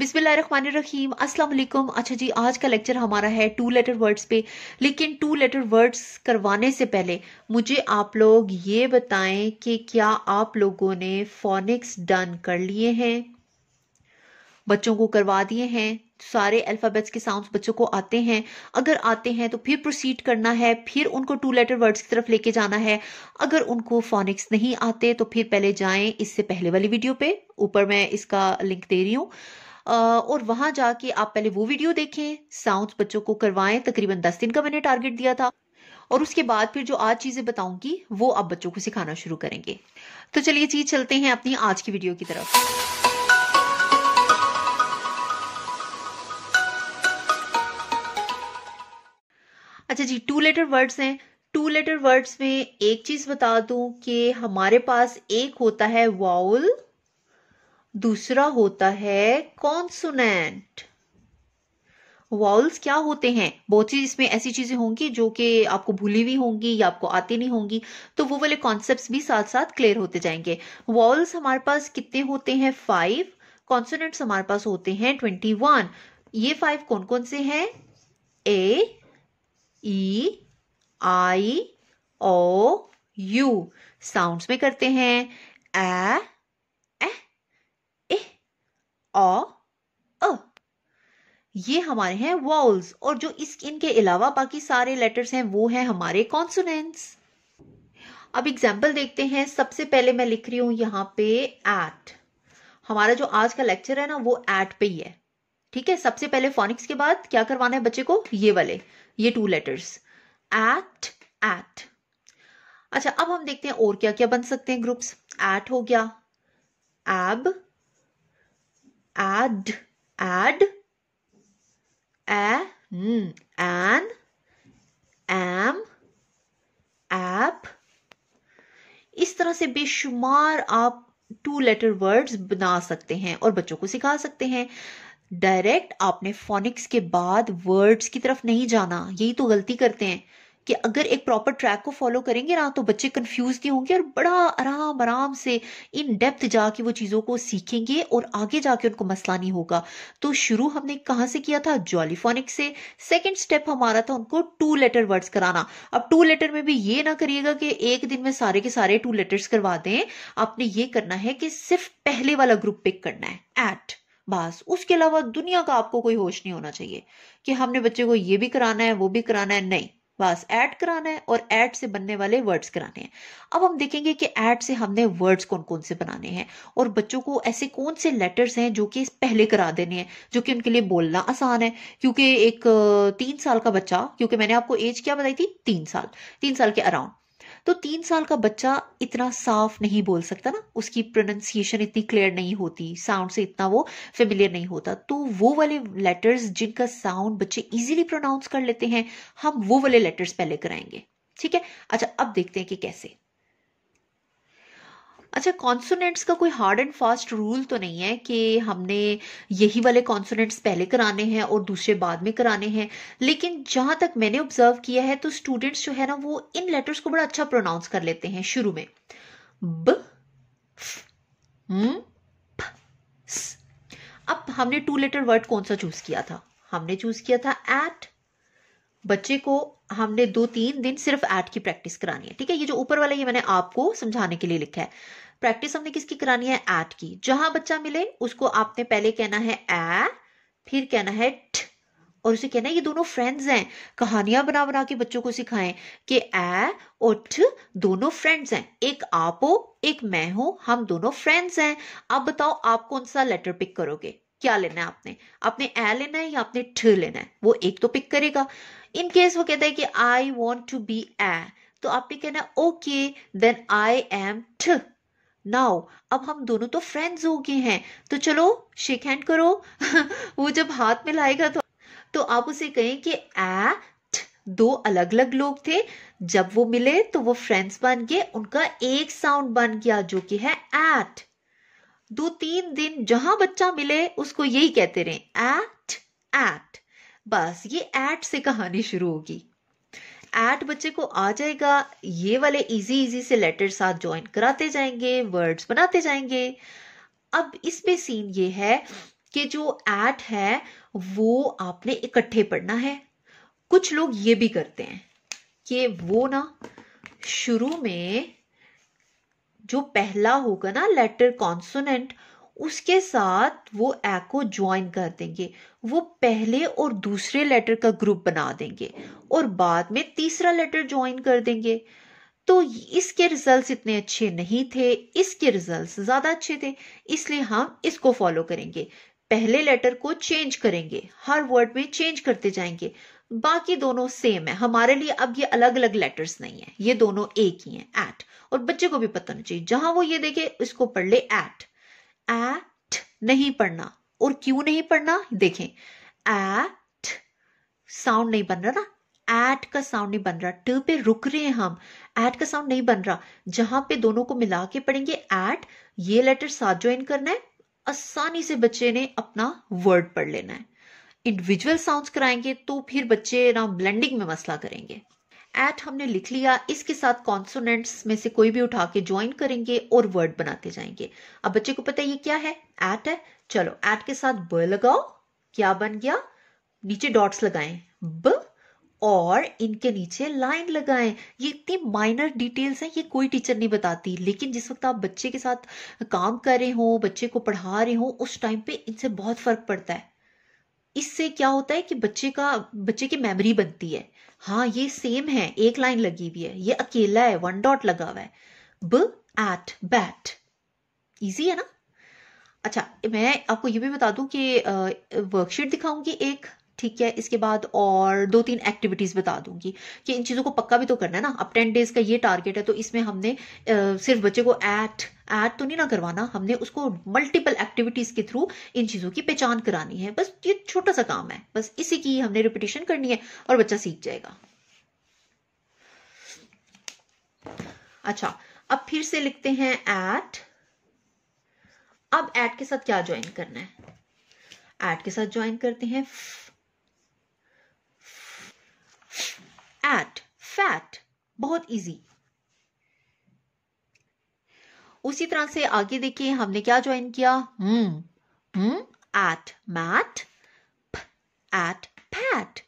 बिस्मिल्लाहिर्रहमानिर्रहीम अस्सलाम वालेकुम अच्छा जी आज का लेक्चर हमारा है टू लेटर वर्ड्स पे लेकिन टू लेटर वर्ड्स करवाने से पहले मुझे आप लोग ये बताएं कि क्या आप लोगों ने फोनिक्स डन कर लिए हैं बच्चों को करवा दिए हैं सारे अल्फ़ाबेट्स के साउंड्स बच्चों को आते हैं अगर आते हैं तो फिर प्रोसीड करना है फिर उनको टू लेटर वर्ड्स की तरफ लेके जाना है अगर उनको फोनिक्स नहीं आते तो फिर पहले जाएं इससे पहले वाली वीडियो पे ऊपर मैं इसका लिंक दे रही हूँ और वहां जाके आप पहले वो वीडियो देखें साउंड बच्चों को करवाएं तकरीबन दस दिन का मैंने टारगेट दिया था और उसके बाद फिर जो आज चीजें बताऊंगी वो आप बच्चों को सिखाना शुरू करेंगे तो चलिए चीज चलते हैं अपनी आज की वीडियो की तरफ अच्छा जी टू लेटर वर्ड्स हैं टू लेटर वर्ड्स में एक चीज बता दूं कि हमारे पास एक होता है वाउल दूसरा होता है कॉन्सोनेंट वाउल्स क्या होते हैं बहुत सी इसमें ऐसी चीजें होंगी जो कि आपको भूली हुई होंगी या आपको आती नहीं होंगी तो वो वाले कॉन्सेप्ट भी साथ साथ क्लियर होते जाएंगे वॉल्स हमारे पास कितने होते हैं फाइव कॉन्सोनेंट्स हमारे पास होते हैं ट्वेंटी वन ये फाइव कौन कौन से हैं ए ई आई ओ यू साउंड्स में करते हैं ए अ अ ये हमारे हैं वॉल्स और जो इस इनके अलावा बाकी सारे लेटर्स हैं वो हैं हमारे कॉन्सोनेंट्स अब एग्जाम्पल देखते हैं सबसे पहले मैं लिख रही हूं यहाँ पे एट हमारा जो आज का लेक्चर है ना वो एट पे ही है ठीक है सबसे पहले फोनिक्स के बाद क्या करवाना है बच्चे को ये वाले ये टू लेटर्स एट एट अच्छा अब हम देखते हैं और क्या क्या बन सकते हैं ग्रुप्स एट हो गया एब add add a n hmm, an am app इस तरह से बेशुमार आप टू लेटर वर्ड्स बना सकते हैं और बच्चों को सिखा सकते हैं डायरेक्ट आपने फोनिक्स के बाद वर्ड्स की तरफ नहीं जाना यही तो गलती करते हैं कि अगर एक प्रॉपर ट्रैक को फॉलो करेंगे ना तो बच्चे कंफ्यूज नहीं होंगे और बड़ा आराम आराम से इन डेप्थ जाके वो चीज़ों को सीखेंगे और आगे जाके उनको मसला नहीं होगा तो शुरू हमने कहाँ से किया था जॉलीफोनिक से सेकेंड स्टेप हमारा था उनको टू लेटर वर्ड्स कराना अब टू लेटर में भी ये ना करिएगा कि एक दिन में सारे के सारे टू लेटर्स करवा दें आपने ये करना है कि सिर्फ पहले वाला ग्रुप पिक करना है एट बस उसके अलावा दुनिया का आपको कोई होश नहीं होना चाहिए कि हमने बच्चे को ये भी कराना है वो भी कराना है नहीं बस ऐड कराना है और ऐड से बनने वाले वर्ड्स कराने हैं अब हम देखेंगे कि ऐड से हमने वर्ड्स कौन कौन से बनाने हैं और बच्चों को ऐसे कौन से लेटर्स हैं जो कि पहले करा देने हैं जो कि उनके लिए बोलना आसान है क्योंकि एक तीन साल का बच्चा क्योंकि मैंने आपको एज क्या बताई थी तीन साल तीन साल के अराउंड तो तीन साल का बच्चा इतना साफ नहीं बोल सकता ना उसकी प्रोनाउंसिएशन इतनी क्लियर नहीं होती साउंड से इतना वो फेमिलियर नहीं होता तो वो वाले लेटर्स जिनका साउंड बच्चे इजीली प्रोनाउंस कर लेते हैं हम वो वाले लेटर्स पहले कराएंगे ठीक है अच्छा अब देखते हैं कि कैसे अच्छा कॉन्सोनेंट्स का कोई हार्ड एंड फास्ट रूल तो नहीं है कि हमने यही वाले कॉन्सोनेंट्स पहले कराने हैं और दूसरे बाद में कराने हैं लेकिन जहां तक मैंने ऑब्जर्व किया है तो स्टूडेंट्स जो है ना वो इन लेटर्स को बड़ा अच्छा प्रोनाउंस कर लेते हैं शुरू में ब अब हमने टू लेटर वर्ड कौन सा चूज किया था हमने चूज किया था एट बच्चे को हमने दो तीन दिन सिर्फ एट की प्रैक्टिस करानी है ठीक है ये जो ऊपर वाला ये मैंने आपको समझाने के लिए लिखा है प्रैक्टिस हमने किसकी करानी है एट की जहां बच्चा मिले उसको आपने पहले कहना है ए फिर कहना है ट और उसे कहना है ये दोनों फ्रेंड्स हैं कहानियां बना बना के बच्चों को सिखाएं कि ए और ठ दोनों फ्रेंड्स हैं एक आप हो एक मैं हूं हम दोनों फ्रेंड्स हैं अब बताओ आप कौन सा लेटर पिक करोगे क्या लेना है आपने आपने ए लेना है या आपने ठ लेना है वो एक तो पिक करेगा इन केस वो कहता है कि I want to be a तो आपने कहना ओके देन आई एम ठ नाउ अब हम दोनों तो फ्रेंड्स हो गए हैं तो चलो शेक हैंड करो वो जब हाथ लाएगा तो तो आप उसे कहें कि एट दो अलग अलग लोग थे जब वो मिले तो वो फ्रेंड्स बन गए उनका एक साउंड बन गया जो कि है एट दो तीन दिन जहां बच्चा मिले उसको यही कहते रहे एट एट बस ये एट से कहानी शुरू होगी एट बच्चे को आ जाएगा ये वाले इजी इजी से लेटर साथ ज्वाइन कराते जाएंगे वर्ड्स बनाते जाएंगे अब इसमें सीन ये है कि जो एट है वो आपने इकट्ठे पढ़ना है कुछ लोग ये भी करते हैं कि वो ना शुरू में जो पहला होगा ना लेटर कॉन्सोनेंट उसके साथ वो ए को ज्वाइन कर देंगे वो पहले और दूसरे लेटर का ग्रुप बना देंगे और बाद में तीसरा लेटर ज्वाइन कर देंगे तो इसके रिजल्ट्स इतने अच्छे नहीं थे इसके रिजल्ट्स ज़्यादा अच्छे थे इसलिए हम इसको फॉलो करेंगे पहले लेटर को चेंज करेंगे हर वर्ड में चेंज करते जाएंगे बाकी दोनों सेम है हमारे लिए अब ये अलग अलग लेटर्स नहीं है ये दोनों एक ही है एट और बच्चे को भी पता होना चाहिए जहां वो ये देखे इसको पढ़ ले एट एट नहीं पढ़ना और क्यों नहीं पढ़ना देखें एट साउंड नहीं बन रहा ना एट का साउंड नहीं बन रहा ट पे रुक रहे हैं हम एट का साउंड नहीं बन रहा जहां पे दोनों को मिला के पढ़ेंगे एट ये लेटर साथ ज्वाइन करना है आसानी से बच्चे ने अपना वर्ड पढ़ लेना है इंडिविजुअल साउंड्स कराएंगे तो फिर बच्चे ना ब्लेंडिंग में मसला करेंगे एट हमने लिख लिया इसके साथ कॉन्सोनेंट्स में से कोई भी उठा के ज्वाइन करेंगे और वर्ड बनाते जाएंगे अब बच्चे को पता है ये क्या है एट है चलो एट के साथ ब लगाओ क्या बन गया नीचे डॉट्स लगाए ब और इनके नीचे लाइन लगाएं ये इतनी माइनर डिटेल्स हैं ये कोई टीचर नहीं बताती लेकिन जिस वक्त आप बच्चे के साथ काम कर रहे हो बच्चे को पढ़ा रहे हो उस टाइम पे इनसे बहुत फर्क पड़ता है इससे क्या होता है कि बच्चे का बच्चे की मेमोरी बनती है हाँ ये सेम है एक लाइन लगी हुई है ये अकेला है वन डॉट लगा हुआ है ब एट बैट इजी है ना अच्छा मैं आपको ये भी बता दूं कि वर्कशीट दिखाऊंगी एक ठीक है इसके बाद और दो तीन एक्टिविटीज़ बता दूंगी कि इन चीज़ों को पक्का भी तो करना है ना अब टेन डेज का ये टारगेट है तो इसमें हमने आ, सिर्फ बच्चे को एट एट तो नहीं ना करवाना हमने उसको मल्टीपल एक्टिविटीज के थ्रू इन चीजों की पहचान करानी है बस ये छोटा सा काम है बस इसी की हमने रिपीटेशन करनी है और बच्चा सीख जाएगा अच्छा अब फिर से लिखते हैं एट अब एट के साथ क्या ज्वाइन करना है एट के साथ ज्वाइन करते हैं एट फैट बहुत इजी उसी तरह से आगे देखिए हमने क्या ज्वाइन किया hmm at mat at fat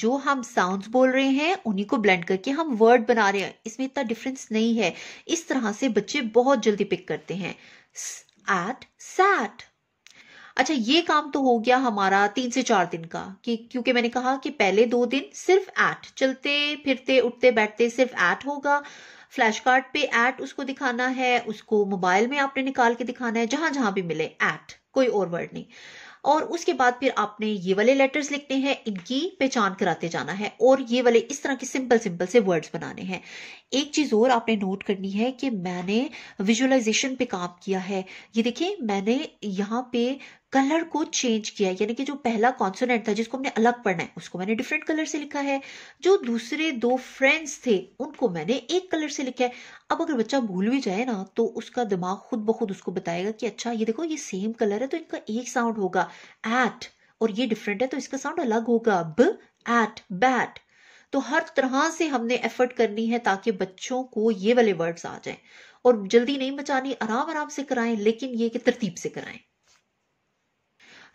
जो हम साउंड्स बोल रहे हैं उन्हीं को ब्लेंड करके हम वर्ड बना रहे हैं इसमें इतना डिफरेंस नहीं है इस तरह से बच्चे बहुत जल्दी पिक करते हैं एट सैट अच्छा ये काम तो हो गया हमारा तीन से चार दिन का कि क्योंकि मैंने कहा कि पहले दो दिन सिर्फ एट चलते फिरते उठते बैठते सिर्फ एट होगा फ्लैश कार्ड पे एट उसको दिखाना है उसको मोबाइल में आपने निकाल के दिखाना है जहां जहां भी मिले ऐट कोई और वर्ड नहीं और उसके बाद फिर आपने ये वाले लेटर्स लिखने हैं इनकी पहचान कराते जाना है और ये वाले इस तरह के सिंपल सिंपल से वर्ड्स बनाने हैं एक चीज़ और आपने नोट करनी है कि मैंने विजुअलाइजेशन पे काम किया है ये देखिए मैंने यहाँ पे कलर को चेंज किया यानी कि जो पहला कॉन्सोनेंट था जिसको हमने अलग पढ़ना है उसको मैंने डिफरेंट कलर से लिखा है जो दूसरे दो फ्रेंड्स थे उनको मैंने एक कलर से लिखा है अब अगर बच्चा भूल भी जाए ना तो उसका दिमाग खुद ब खुद उसको बताएगा कि अच्छा ये देखो ये सेम कलर है तो इनका एक साउंड होगा एट और ये डिफरेंट है तो इसका साउंड अलग होगा ब एट बैट तो हर तरह से हमने एफर्ट करनी है ताकि बच्चों को ये वाले वर्ड्स आ जाएं और जल्दी नहीं बचानी आराम आराम से कराएं लेकिन ये कि तरतीब से कराएं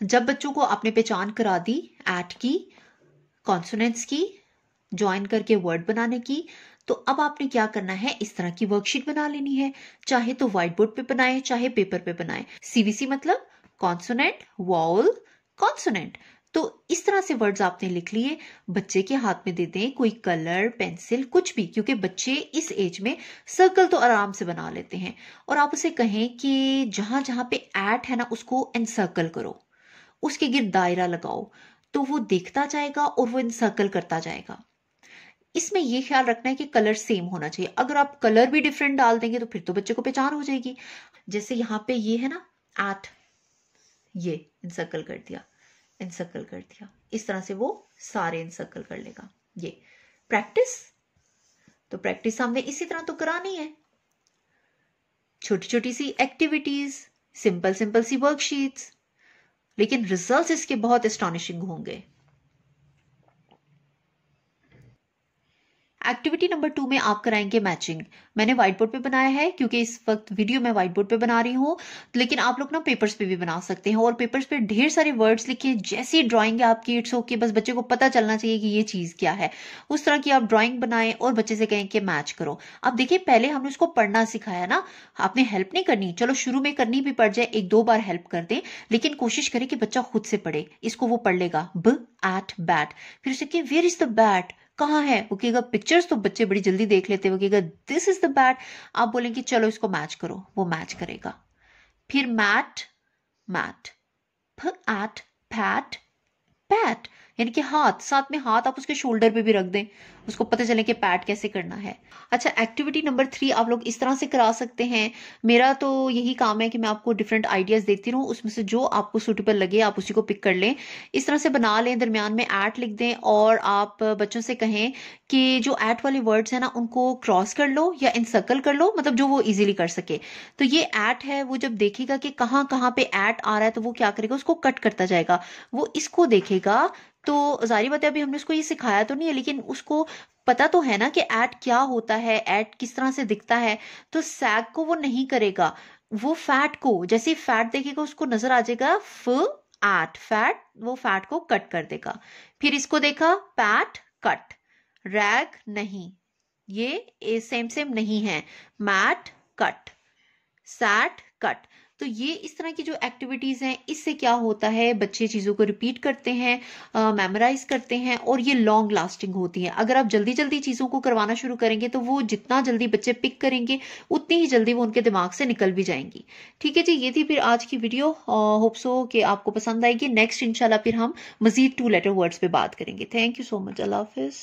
जब बच्चों को आपने पहचान करा दी एट की कॉन्सोनेंट्स की ज्वाइन करके वर्ड बनाने की तो अब आपने क्या करना है इस तरह की वर्कशीट बना लेनी है चाहे तो व्हाइट बोर्ड पे बनाए चाहे पेपर पे बनाए सीवीसी मतलब कॉन्सोनेंट वॉल कॉन्सोनेंट तो इस तरह से वर्ड्स आपने लिख लिए बच्चे के हाथ में दे दें कोई कलर पेंसिल कुछ भी क्योंकि बच्चे इस एज में सर्कल तो आराम से बना लेते हैं और आप उसे कहें कि जहां जहां पे एट है ना उसको एनसर्कल करो उसके गिर दायरा लगाओ तो वो देखता जाएगा और वो इंसर्कल करता जाएगा इसमें ये ख्याल रखना है कि कलर सेम होना चाहिए अगर आप कलर भी डिफरेंट डाल देंगे तो फिर तो बच्चे को पहचान हो जाएगी जैसे यहाँ पे ये है ना आठ ये इंसर्कल कर दिया इंसर्कल कर दिया इस तरह से वो सारे इंसर्कल कर लेगा ये प्रैक्टिस तो प्रैक्टिस हमने इसी तरह तो करानी है छोटी छोटी सी एक्टिविटीज सिंपल सिंपल सी वर्कशीट्स लेकिन रिजल्ट इसके बहुत एस्टॉनिशिंग होंगे एक्टिविटी नंबर टू में आप कराएंगे मैचिंग मैंने व्हाइट बोर्ड पे बनाया है क्योंकि इस वक्त वीडियो मैं व्हाइट बोर्ड पे बना रही हूँ लेकिन आप लोग ना पेपर्स पे भी बना सकते हैं और पेपर्स पे ढेर सारे वर्ड्स लिखे जैसी ड्राइंग है आपकी इट्स ओके बस बच्चे को पता चलना चाहिए कि ये चीज क्या है उस तरह की आप ड्रॉइंग बनाए और बच्चे से कहें कि मैच करो अब देखिए पहले हमने उसको पढ़ना सिखाया ना आपने हेल्प नहीं करनी चलो शुरू में करनी भी पड़ जाए एक दो बार हेल्प कर दे लेकिन कोशिश करे कि बच्चा खुद से पढ़े इसको वो पढ़ लेगा ब एट बैट फिर उसे कहें वेयर इज द बैट कहाँ है वो कहेगा पिक्चर्स तो बच्चे बड़ी जल्दी देख लेते हैं वो कहेगा दिस इज द बैट आप बोलेंगे चलो इसको मैच करो वो मैच करेगा फिर mat mat fat pat pat यानी कि हाथ साथ में हाथ आप उसके शोल्डर पे भी रख दें उसको पता चले कि पैट कैसे करना है अच्छा एक्टिविटी नंबर थ्री आप लोग इस तरह से करा सकते हैं मेरा तो यही काम है कि मैं आपको डिफरेंट आइडियाज देती रहूँ उसमें से जो आपको सूटेबल लगे आप उसी को पिक कर लें इस तरह से बना लें दरमियान में एट लिख दें और आप बच्चों से कहें कि जो एट वाले वर्ड्स है ना उनको क्रॉस कर लो या इनसर्कल कर लो मतलब जो वो इजिली कर सके तो ये ऐट है वो जब देखेगा कि कहाँ कहाँ पे ऐट आ रहा है तो वो क्या करेगा उसको कट करता जाएगा वो इसको देखेगा तो जारी बात है अभी हमने उसको ये सिखाया तो नहीं है लेकिन उसको पता तो है ना कि ऐड क्या होता है ऐड किस तरह से दिखता है तो सैग को वो नहीं करेगा वो फैट को जैसे फैट देखेगा उसको नजर आ जाएगा फ एट फैट वो फैट को कट कर देगा फिर इसको देखा पैट कट रैग नहीं ये सेम सेम नहीं है मैट कट सैट कट तो ये इस तरह की जो एक्टिविटीज़ हैं इससे क्या होता है बच्चे चीज़ों को रिपीट करते हैं मेमोराइज करते हैं और ये लॉन्ग लास्टिंग होती है अगर आप जल्दी जल्दी चीज़ों को करवाना शुरू करेंगे तो वो जितना जल्दी बच्चे पिक करेंगे उतनी ही जल्दी वो उनके दिमाग से निकल भी जाएंगी ठीक है जी ये थी फिर आज की वीडियो होप्सो कि आपको पसंद आएगी नेक्स्ट इनशाला फिर हम मजीद टू लेटर वर्ड्स पर बात करेंगे थैंक यू सो मच अल्लाह हाफिज़